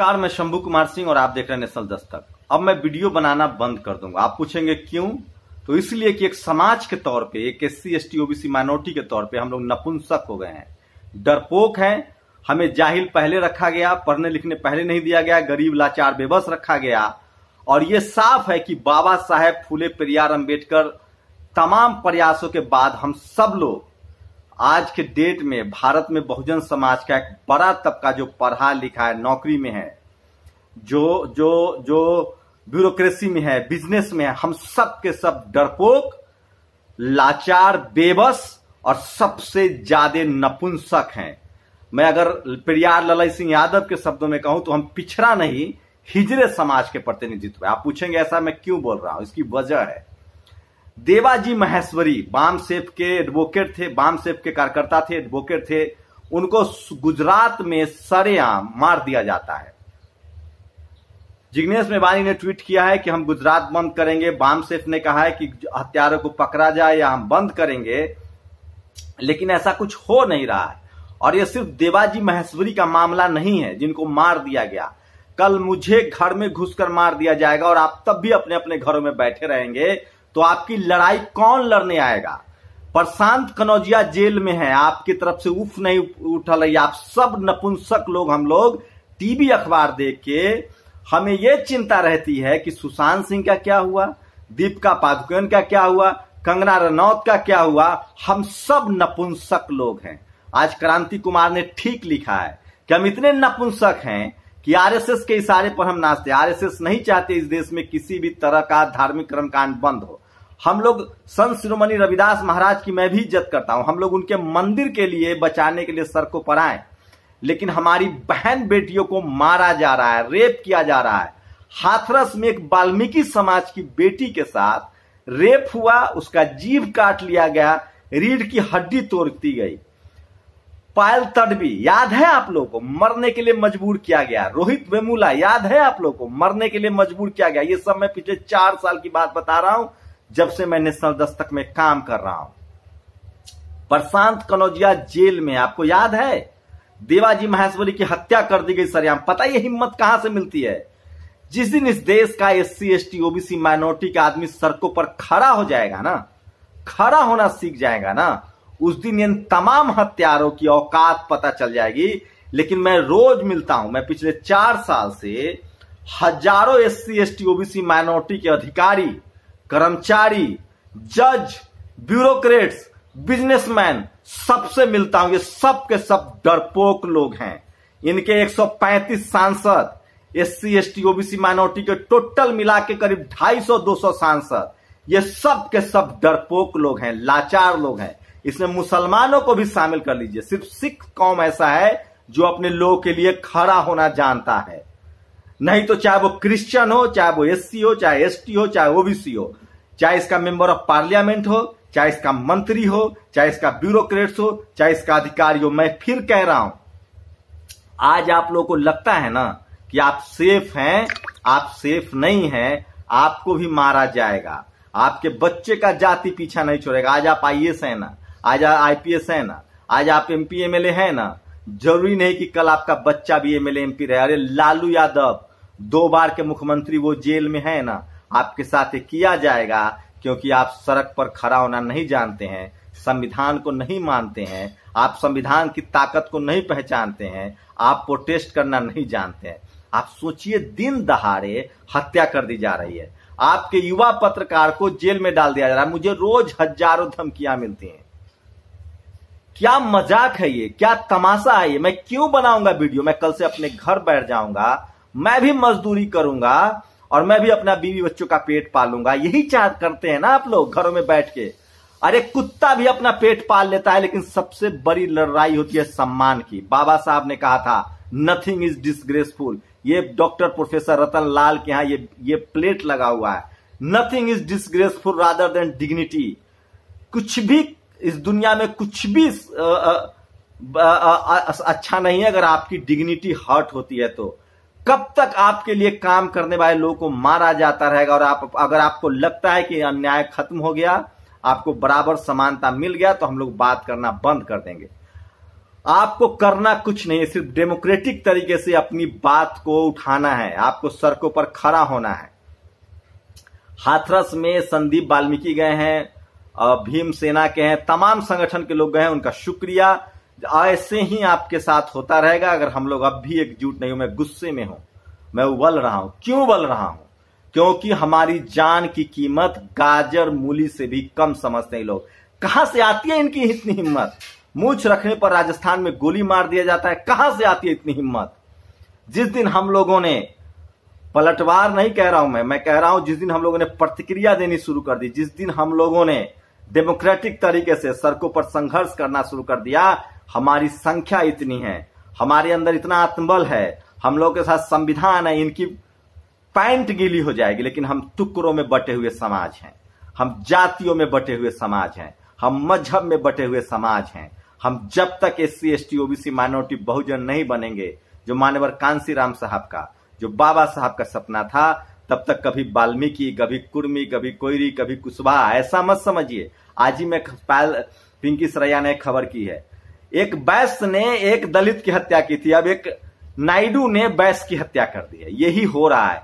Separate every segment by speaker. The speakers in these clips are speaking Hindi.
Speaker 1: नमस्कार मैं शंभु कुमार सिंह और आप देख रहे हैं नेशनल दस्तक अब मैं वीडियो बनाना बंद कर दूंगा आप पूछेंगे क्यों तो इसलिए कि एक समाज के तौर पे एक S C S T OBC minority के तौर पे हम लोग नपुंसक हो गए हैं डरपोक हैं हमें जाहिल पहले रखा गया पढ़ने लिखने पहले नहीं दिया गया गरीब लाचार बेबस रखा गया और ये साफ है कि बाबा साहेब फूले पेरियार अम्बेडकर तमाम प्रयासों के बाद हम सब लोग आज के डेट में भारत में बहुजन समाज का एक बड़ा तबका जो पढ़ा लिखा है नौकरी में है जो जो जो ब्यूरोक्रेसी में है बिजनेस में है हम सब के सब डरपोक लाचार बेबस और सबसे ज्यादा नपुंसक हैं मैं अगर प्रियार ललई सिंह यादव के शब्दों में कहूं तो हम पिछड़ा नहीं हिजरे समाज के प्रतिनिधित्व आप पूछेंगे ऐसा मैं क्यों बोल रहा हूं इसकी वजह है देवाजी महेश्वरी बाम सेफ के एडवोकेट थे बाम सेफ के कार्यकर्ता थे एडवोकेट थे उनको गुजरात में सरेआम मार दिया जाता है जिग्नेश मेवानी ने ट्वीट किया है कि हम गुजरात बंद करेंगे बाम सेफ ने कहा है कि हत्यारों को पकड़ा जाए या हम बंद करेंगे लेकिन ऐसा कुछ हो नहीं रहा है और यह सिर्फ देवाजी महेश्वरी का मामला नहीं है जिनको मार दिया गया कल मुझे घर में घुसकर मार दिया जाएगा और आप तब भी अपने अपने घरों में बैठे रहेंगे तो आपकी लड़ाई कौन लड़ने आएगा प्रशांत कनौजिया जेल में है आपकी तरफ से उफ नहीं उठल रही आप सब नपुंसक लोग हम लोग टीवी अखबार देख के हमें यह चिंता रहती है कि सुशांत सिंह का क्या हुआ दीपिका पादुकोण का क्या हुआ कंगना रनौत का क्या हुआ हम सब नपुंसक लोग हैं आज क्रांति कुमार ने ठीक लिखा है कि हम इतने नपुंसक हैं कि आरएसएस के इशारे पर हम नाचते आरएसएस नहीं चाहते इस देश में किसी भी तरह का धार्मिक कर्मकांड बंद हो हम लोग संत शिरोमणि रविदास महाराज की मैं भी इज्जत करता हूं हम लोग उनके मंदिर के लिए बचाने के लिए सर को पराए लेकिन हमारी बहन बेटियों को मारा जा रहा है रेप किया जा रहा है हाथरस में एक बाल्मीकि समाज की बेटी के साथ रेप हुआ उसका जीव काट लिया गया रीढ़ की हड्डी तोड़ दी गई पायल तडवी याद है आप लोगों को मरने के लिए मजबूर किया गया रोहित वेमूला याद है आप लोगों को मरने के लिए मजबूर किया गया ये सब मैं पिछले चार साल की बात बता रहा हूं जब से मैं नेशनल दस्तक में काम कर रहा हूं प्रशांत कनौजिया जेल में आपको याद है देवाजी महेश्वरी की हत्या कर दी गई सरेआम पता ये हिम्मत कहां से मिलती है जिस दिन इस देश का S C S T OBC minority का आदमी सड़कों पर खड़ा हो जाएगा ना खड़ा होना सीख जाएगा ना उस दिन इन तमाम हत्यारों की औकात पता चल जाएगी लेकिन मैं रोज मिलता हूं मैं पिछले चार साल से हजारों S C S T OBC minority के अधिकारी कर्मचारी जज ब्यूरोक्रेट्स बिजनेसमैन सबसे मिलता हूं ये सब के सब डरपोक लोग हैं इनके 135 सांसद S C S T OBC minority के टोटल मिला के करीब 250-200 सांसद ये सब के सब डरपोक लोग हैं लाचार लोग हैं इसमें मुसलमानों को भी शामिल कर लीजिए सिर्फ सिख कौम ऐसा है जो अपने लोगों के लिए खड़ा होना जानता है नहीं तो चाहे वो क्रिश्चियन हो चाहे वो एससी हो चाहे एसटी हो चाहे ओबीसी हो चाहे इसका मेंबर ऑफ पार्लियामेंट हो चाहे इसका मंत्री हो चाहे इसका ब्यूरोक्रेट्स हो चाहे इसका अधिकारी हो मैं फिर कह रहा हूं आज आप लोगों को लगता है ना कि आप सेफ हैं आप सेफ नहीं हैं आपको भी मारा जाएगा आपके बच्चे का जाति पीछा नहीं छोड़ेगा आज आप आई है ना आज आप आईपीएस है ना आज आप एमपी एमएलए है ना जरूरी नहीं कि कल आपका बच्चा भी एमएलए एमपी रहे अरे लालू यादव दो बार के मुख्यमंत्री वो जेल में है ना आपके साथ ये किया जाएगा क्योंकि आप सड़क पर खड़ा होना नहीं जानते हैं संविधान को नहीं मानते हैं आप संविधान की ताकत को नहीं पहचानते हैं आप प्रोटेस्ट करना नहीं जानते हैं आप सोचिए दिन दहाड़े हत्या कर दी जा रही है आपके युवा पत्रकार को जेल में डाल दिया जा रहा है मुझे रोज हजारों धमकियां मिलती हैं क्या मजाक है ये क्या तमाशा है ये मैं क्यों बनाऊंगा वीडियो मैं कल से अपने घर बैठ जाऊंगा मैं भी मजदूरी करूंगा और मैं भी अपना बीवी बच्चों का पेट पालूंगा यही चाह करते हैं ना आप लोग घरों में बैठ के अरे कुत्ता भी अपना पेट पाल लेता है लेकिन सबसे बड़ी लड़ाई होती है सम्मान की बाबा साहब ने कहा था नथिंग इज डिसग्रेसफुल ये डॉक्टर प्रोफेसर रतन लाल के यहाँ ये ये प्लेट लगा हुआ है nothing is disgraceful rather than dignity कुछ भी इस दुनिया में कुछ भी आ, आ, आ, अच्छा नहीं है अगर आपकी डिग्निटी हर्ट होती है तो कब तक आपके लिए काम करने वाले लोगों को मारा जाता रहेगा और आप अगर आपको लगता है कि अन्याय खत्म हो गया आपको बराबर समानता मिल गया तो हम लोग बात करना बंद कर देंगे आपको करना कुछ नहीं है सिर्फ डेमोक्रेटिक तरीके से अपनी बात को उठाना है आपको सड़कों पर खड़ा होना है हाथरस में संदीप वाल्मीकि गए हैं भीम सेना के हैं तमाम संगठन के लोग गए हैं उनका शुक्रिया ऐसे ही आपके साथ होता रहेगा अगर हम लोग अब भी एकजुट नहीं हो मैं गुस्से में हूं मैं उबल रहा हूं क्यों उबल रहा हूं क्योंकि हमारी जान की कीमत गाजर मूली से भी कम समझते हैं लोग कहां से आती है इनकी इतनी हिम्मत मूछ रखने पर राजस्थान में गोली मार दिया जाता है कहां से आती है इतनी हिम्मत जिस दिन हम लोगों ने पलटवार नहीं कह रहा हूं मैं मैं कह रहा हूं जिस दिन हम लोगों ने प्रतिक्रिया देनी शुरू कर दी जिस दिन हम लोगों ने डेमोक्रेटिक तरीके से सड़कों पर संघर्ष करना शुरू कर दिया हमारी संख्या इतनी है हमारे अंदर इतना आत्मबल है हम लोग के साथ संविधान है इनकी पैंट गीली हो जाएगी लेकिन हम टुकड़ों में बटे हुए समाज हैं हम जातियों में बटे हुए समाज हैं हम मजहब में बटे हुए समाज हैं हम जब तक S C S T OBC minority Bahujan नहीं बनेंगे जो मानवर कांसी राम साहब का जो बाबा साहब का सपना था तब तक कभी वाल्मीकि कभी कुर्मी कभी कोयरी कभी कुशवाहा ऐसा मत समझिए आज ही मैं पिंकी सरैया ने खबर की है एक बैस ने एक दलित की हत्या की थी अब एक नायडू ने बैस की हत्या कर दी है यही हो रहा है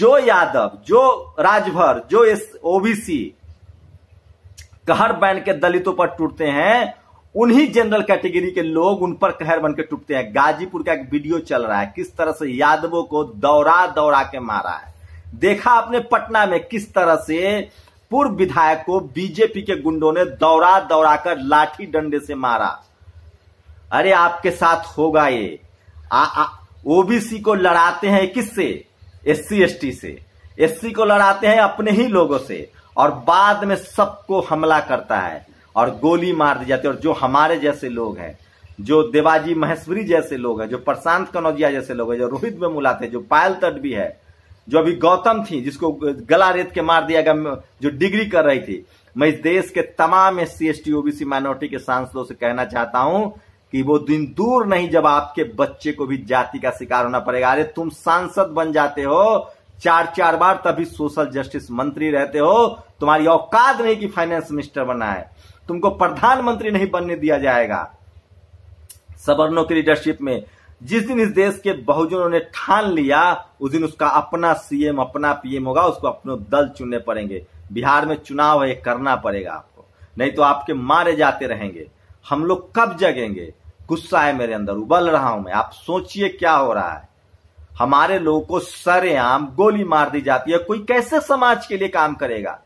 Speaker 1: जो यादव जो राजभर जो इस ओबीसी कहर बैन के दलितों पर टूटते हैं उन्हीं जनरल कैटेगरी के लोग उन पर कहर बनकर टूटते हैं गाजीपुर का एक वीडियो चल रहा है किस तरह से यादवों को दौरा दौरा के मारा है देखा आपने पटना में किस तरह से पूर्व विधायक को बीजेपी के गुंडों ने दौरा दौरा कर लाठी डंडे से मारा अरे आपके साथ होगा ये ओबीसी को लड़ाते हैं किससे एस सी से एससी को लड़ाते हैं अपने ही लोगों से और बाद में सबको हमला करता है और गोली मार दी जाती है और जो हमारे जैसे लोग हैं जो देवाजी महेश्वरी जैसे लोग हैं जो प्रशांत कनौजिया जैसे लोग हैं जो रोहित वेमुला थे जो पायल तट भी है जो अभी गौतम थी जिसको गला रेत के मार दिया गया जो डिग्री कर रही थी मैं इस देश के तमाम S C S T OBC minority के सांसदों से कहना चाहता हूं कि वो दिन दूर नहीं जब आपके बच्चे को भी जाति का शिकार होना पड़ेगा अरे तुम सांसद बन जाते हो चार चार बार तभी सोशल जस्टिस मंत्री रहते हो तुम्हारी औकात नहीं कि फाइनेंस मिनिस्टर बना है तुमको प्रधानमंत्री नहीं बनने दिया जाएगा सबर्णों की लीडरशिप में जिस दिन इस देश के बहुजनों ने ठान लिया उस दिन उसका अपना सीएम अपना पीएम होगा उसको अपने दल चुनने पड़ेंगे बिहार में चुनाव है करना पड़ेगा आपको नहीं तो आपके मारे जाते रहेंगे हम लोग कब जगेंगे गुस्सा है मेरे अंदर उबल रहा हूं मैं आप सोचिए क्या हो रहा है हमारे लोगों को सरेआम गोली मार दी जाती है कोई कैसे समाज के लिए काम करेगा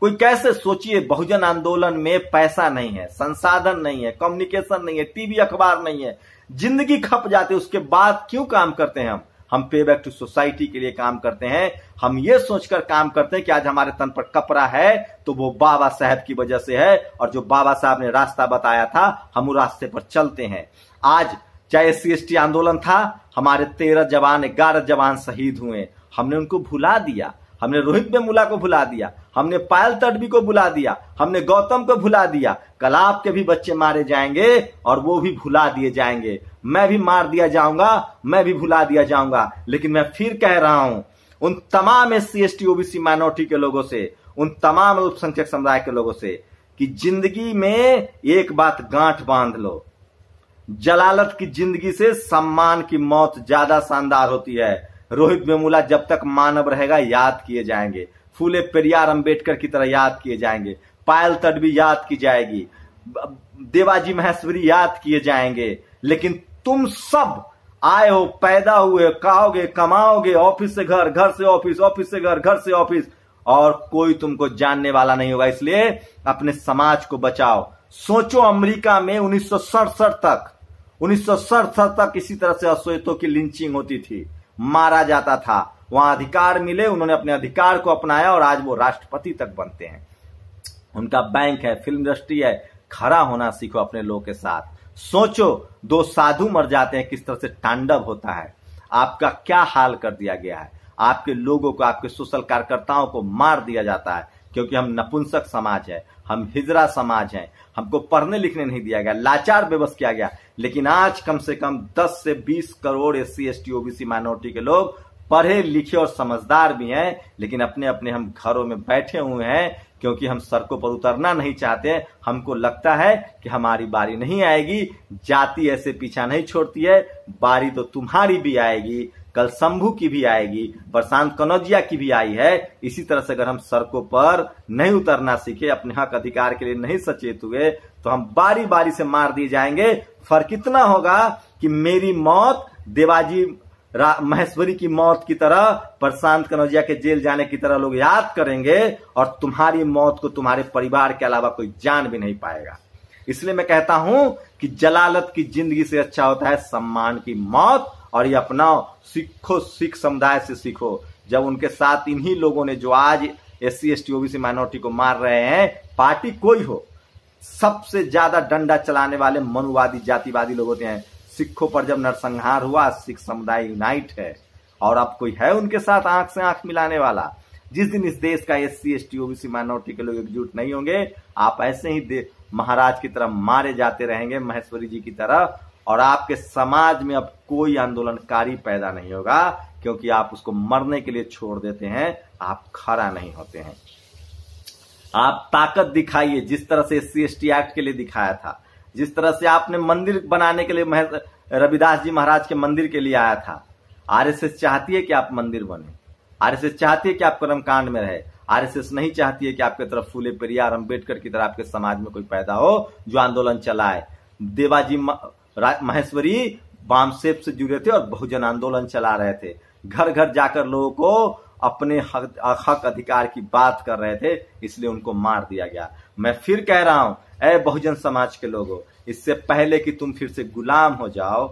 Speaker 1: कोई कैसे सोचिए बहुजन आंदोलन में पैसा नहीं है संसाधन नहीं है कम्युनिकेशन नहीं है टीवी अखबार नहीं है जिंदगी खप जाती है उसके बाद क्यों काम करते हैं हम हम पे बैक टू सोसाइटी के लिए काम करते हैं हम ये सोचकर काम करते हैं कि आज हमारे तन पर कपड़ा है तो वो बाबा साहब की वजह से है और जो बाबा साहब ने रास्ता बताया था हम उस रास्ते पर चलते हैं आज चाहे एस सी आंदोलन था हमारे तेरह जवान ग्यारह जवान शहीद हुए हमने उनको भुला दिया हमने रोहित बेमुला को भुला दिया हमने पायल तडवी को भुला दिया हमने गौतम को भुला दिया कल आपके भी बच्चे मारे जाएंगे और वो भी भुला दिए जाएंगे मैं भी मार दिया जाऊंगा मैं भी भुला दिया जाऊंगा लेकिन मैं फिर कह रहा हूं उन तमाम S C S T OBC minority के लोगों से उन तमाम अल्पसंख्यक समुदाय के लोगों से कि जिंदगी में एक बात गांठ बांध लो जलालत की जिंदगी से सम्मान की मौत ज्यादा शानदार होती है रोहित बेमूला जब तक मानव रहेगा याद किए जाएंगे फूले पेरियार अंबेडकर की तरह याद किए जाएंगे पायल तडवी याद की जाएगी देवाजी महेश्वरी याद किए जाएंगे लेकिन तुम सब आए हो पैदा हुए कहोगे कमाओगे ऑफिस से घर घर से ऑफिस ऑफिस से घर घर से ऑफिस और कोई तुमको जानने वाला नहीं होगा इसलिए अपने समाज को बचाओ सोचो अमेरिका में उन्नीस तक उन्नीस तक इसी तरह से अश्वेतों की लिंचिंग होती थी मारा जाता था वहां अधिकार मिले उन्होंने अपने अधिकार को अपनाया और आज वो राष्ट्रपति तक बनते हैं उनका बैंक है फिल्म इंडस्ट्री है खड़ा होना सीखो अपने लोगों के साथ सोचो दो साधु मर जाते हैं किस तरह से तांडव होता है आपका क्या हाल कर दिया गया है आपके लोगों को आपके सोशल कार्यकर्ताओं को मार दिया जाता है क्योंकि हम नपुंसक समाज है हम हिजरा समाज हैं हमको पढ़ने लिखने नहीं दिया गया लाचार बेबस किया गया लेकिन आज कम से कम 10 से 20 crore S C S T OBC minority के लोग पढ़े लिखे और समझदार भी हैं लेकिन अपने अपने हम घरों में बैठे हुए हैं क्योंकि हम सड़कों पर उतरना नहीं चाहते हमको लगता है कि हमारी बारी नहीं आएगी जाति ऐसे पीछा नहीं छोड़ती है बारी तो तुम्हारी भी आएगी कल शंभू की भी आएगी प्रशांत कनौजिया की भी आई है इसी तरह से अगर हम सड़कों पर नहीं उतरना सीखे अपने हक अधिकार के लिए नहीं सचेत हुए तो हम बारी बारी से मार दिए जाएंगे फर्क इतना होगा कि मेरी मौत देवाजी महेश्वरी की मौत की तरह प्रशांत कनौजिया के जेल जाने की तरह लोग याद करेंगे और तुम्हारी मौत को तुम्हारे परिवार के अलावा कोई जान भी नहीं पाएगा इसलिए मैं कहता हूं कि जलालत की जिंदगी से अच्छा होता है सम्मान की मौत और ये अपनाओ सीखो सिख समुदाय से सीखो जब उनके साथ इन्हीं लोगों ने जो आज S C S T OBC minority को मार रहे हैं पार्टी कोई हो सबसे ज्यादा डंडा चलाने वाले मनुवादी जातिवादी लोग होते हैं सिखों पर जब नरसंहार हुआ सिख समुदाय यूनाइट है और अब कोई है उनके साथ आंख से आंख मिलाने वाला जिस दिन इस देश का S C S T OBC minority के लोग एकजुट नहीं होंगे आप ऐसे ही महाराज की तरह मारे जाते रहेंगे महेश्वरी जी की तरह और आपके समाज में अब कोई आंदोलनकारी पैदा नहीं होगा क्योंकि आप उसको मरने के लिए छोड़ देते हैं आप खड़ा नहीं होते हैं आप ताकत दिखाइए जिस तरह से एस सी एक्ट के लिए दिखाया था जिस तरह से आपने मंदिर बनाने के लिए रविदास जी महाराज के मंदिर के लिए आया था आरएसएस चाहती है कि आप मंदिर बने आरएसएस चाहती है कि आप कर्मकांड में रहे आरएसएस नहीं चाहती है कि आपके तरफ फूले पेरियार अम्बेडकर की तरह आपके समाज में कोई पैदा हो जो आंदोलन चलाए देवाजी महेश्वरी बामसेप से जुड़े थे और बहुजन आंदोलन चला रहे थे घर घर जाकर लोगों को अपने हक, हक अधिकार की बात कर रहे थे इसलिए उनको मार दिया गया मैं फिर कह रहा हूं ए बहुजन समाज के लोगों इससे पहले कि तुम फिर से गुलाम हो जाओ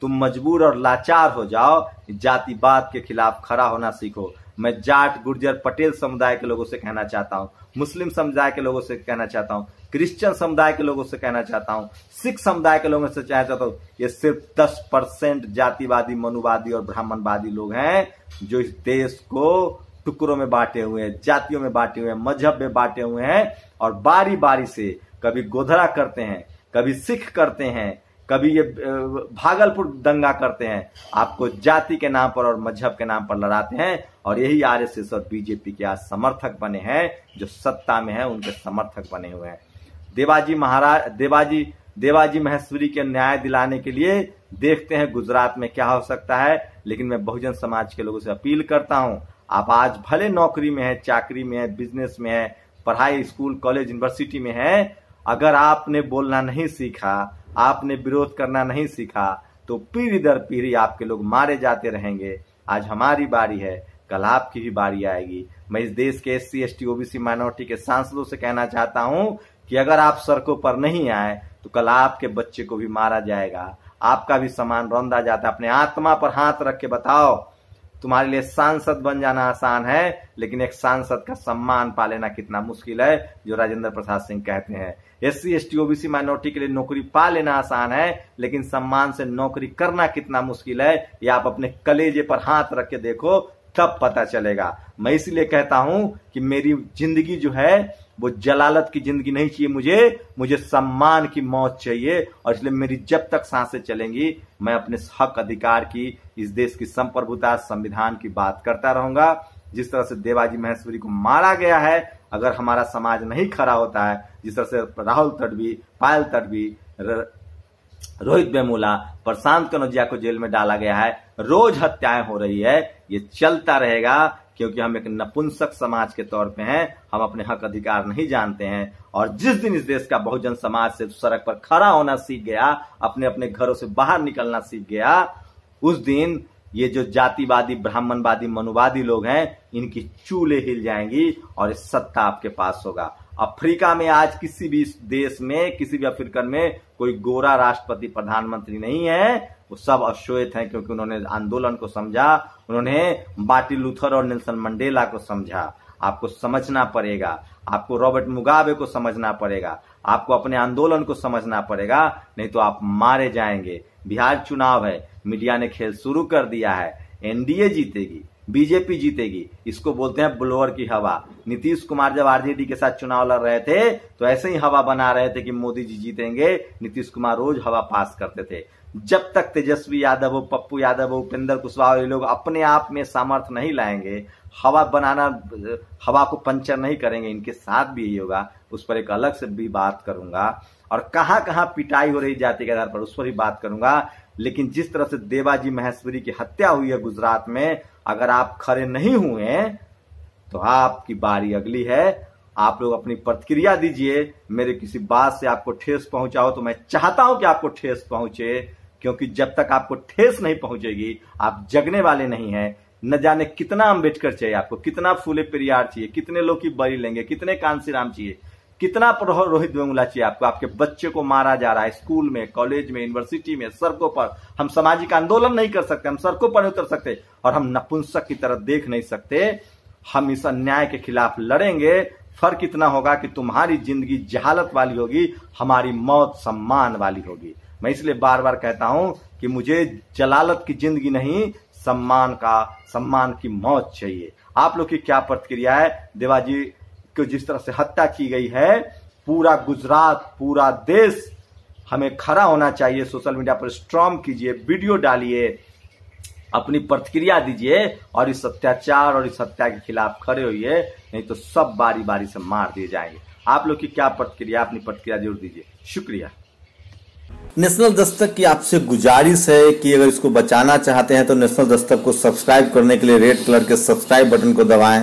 Speaker 1: तुम मजबूर और लाचार हो जाओ जातिवाद के खिलाफ खड़ा होना सीखो मैं जाट गुर्जर पटेल समुदाय के लोगों से कहना चाहता हूँ मुस्लिम समुदाय के लोगों से कहना चाहता हूँ क्रिश्चियन समुदाय के लोगों से कहना चाहता हूँ सिख समुदाय के लोगों से कहना चाहता हूँ ये सिर्फ दस परसेंट जातिवादी मनुवादी और ब्राह्मणवादी लोग हैं जो इस देश को टुकड़ों में बांटे हुए हैं जातियों में बांटे हुए हैं मजहब में बांटे हुए हैं और बारी बारी से कभी गोधरा करते हैं कभी सिख करते हैं कभी ये भागलपुर दंगा करते हैं आपको जाति के नाम पर और मजहब के नाम पर लड़ाते हैं और यही आरएसएस और बीजेपी के आज समर्थक बने हैं जो सत्ता में है उनके समर्थक बने हुए हैं देवाजी महाराज देवाजी देवाजी महेश्वरी के न्याय दिलाने के लिए देखते हैं गुजरात में क्या हो सकता है लेकिन मैं बहुजन समाज के लोगों से अपील करता हूं आप आज भले नौकरी में है चाकरी में है बिजनेस में है पढ़ाई स्कूल कॉलेज यूनिवर्सिटी में है अगर आपने बोलना नहीं सीखा आपने विरोध करना नहीं सीखा तो पीढ़ी दर पीढ़ी आपके लोग मारे जाते रहेंगे आज हमारी बारी है कल आपकी भी बारी आएगी मैं इस देश के S C S T OBC minority के सांसदों से कहना चाहता हूं कि अगर आप सड़कों पर नहीं आए तो कल आपके बच्चे को भी मारा जाएगा आपका भी सामान रौंदा जाता है अपने आत्मा पर हाथ रख के बताओ तुम्हारे लिए सांसद बन जाना आसान है लेकिन एक सांसद का सम्मान पा लेना कितना मुश्किल है जो राजेंद्र प्रसाद सिंह कहते हैं S C S T OBC minority के लिए नौकरी पा लेना आसान है लेकिन सम्मान से नौकरी करना कितना मुश्किल है ये आप अपने कलेजे पर हाथ रख के देखो तब पता चलेगा मैं इसलिए कहता हूं कि मेरी जिंदगी जो है वो जलालत की जिंदगी नहीं चाहिए मुझे मुझे सम्मान की मौत चाहिए और इसलिए मेरी जब तक सांसें चलेंगी मैं अपने हक अधिकार की इस देश की संप्रभुता संविधान की बात करता रहूंगा जिस तरह से देवाजी महेश्वरी को मारा गया है अगर हमारा समाज नहीं खड़ा होता है जिस तरह से राहुल तटवी पायल तटवी रोहित बेमूला प्रशांत कनौजिया को जेल में डाला गया है रोज हत्याएं हो रही है ये चलता रहेगा क्योंकि हम एक नपुंसक समाज के तौर पे हैं हम अपने हक अधिकार नहीं जानते हैं और जिस दिन इस देश का बहुजन समाज से सड़क पर खड़ा होना सीख गया अपने अपने घरों से बाहर निकलना सीख गया उस दिन ये जो जातिवादी ब्राह्मणवादी मनुवादी लोग हैं इनकी चूले हिल जाएंगी और इस सत्ता आपके पास होगा अफ्रीका में आज किसी भी देश में किसी भी अफ्रीकन में कोई गोरा राष्ट्रपति प्रधानमंत्री नहीं है वो सब अश्वेत हैं क्योंकि उन्होंने आंदोलन को समझा उन्होंने बाटी लूथर और नेल्सन मंडेला को समझा आपको समझना पड़ेगा आपको रॉबर्ट मुगाबे को समझना पड़ेगा आपको अपने आंदोलन को समझना पड़ेगा नहीं तो आप मारे जाएंगे बिहार चुनाव है मीडिया ने खेल शुरू कर दिया है एनडीए जीतेगी बीजेपी जीतेगी इसको बोलते हैं ब्लोअर की हवा नीतीश कुमार जब आरजेडी के साथ चुनाव लड़ रहे थे तो ऐसे ही हवा बना रहे थे कि मोदी जी जीतेंगे नीतीश कुमार रोज हवा पास करते थे जब तक तेजस्वी यादव हो पप्पू यादव हो उपेंद्र कुशवाहा ये लोग अपने आप में सामर्थ्य नहीं लाएंगे हवा बनाना हवा को पंचर नहीं करेंगे इनके साथ भी यही होगा उस पर एक अलग से भी बात करूंगा और कहां कहां पिटाई हो रही जाति के आधार पर उस पर ही बात करूंगा लेकिन जिस तरह से देवाजी महेश्वरी की हत्या हुई है गुजरात में अगर आप खड़े नहीं हुए तो आपकी बारी अगली है आप लोग अपनी प्रतिक्रिया दीजिए मेरे किसी बात से आपको ठेस पहुंचा हो तो मैं चाहता हूं कि आपको ठेस पहुंचे क्योंकि जब तक आपको ठेस नहीं पहुंचेगी आप जगने वाले नहीं है न जाने कितना अंबेडकर चाहिए आपको कितना फूले पेरियार चाहिए कितने लोग की बरी लेंगे कितने कांसी राम चाहिए कितना रोहित बेंगुला चाहिए आपको आपके बच्चे को मारा जा रहा है स्कूल में कॉलेज में यूनिवर्सिटी में सड़कों पर हम सामाजिक आंदोलन नहीं कर सकते हम सड़कों पर नहीं उतर सकते और हम नपुंसक की तरह देख नहीं सकते हम इस अन्याय के खिलाफ लड़ेंगे फर्क इतना होगा कि तुम्हारी जिंदगी जहालत वाली होगी हमारी मौत सम्मान वाली होगी मैं इसलिए बार बार कहता हूं कि मुझे जलालत की जिंदगी नहीं सम्मान का सम्मान की मौत चाहिए आप लोग की क्या प्रतिक्रिया है देवाजी कि जिस तरह से हत्या की गई है पूरा गुजरात पूरा देश हमें खड़ा होना चाहिए सोशल मीडिया पर स्ट्रॉम कीजिए वीडियो डालिए अपनी प्रतिक्रिया दीजिए और इस अत्याचार और इस हत्या के खिलाफ खड़े होइए नहीं तो सब बारी बारी से मार दिए जाएंगे आप लोग की क्या प्रतिक्रिया अपनी प्रतिक्रिया जरूर दीजिए शुक्रिया नेशनल दस्तक की आपसे गुजारिश है कि अगर इसको बचाना चाहते हैं तो नेशनल दस्तक को सब्सक्राइब करने के लिए रेड कलर के सब्सक्राइब बटन को दबाएं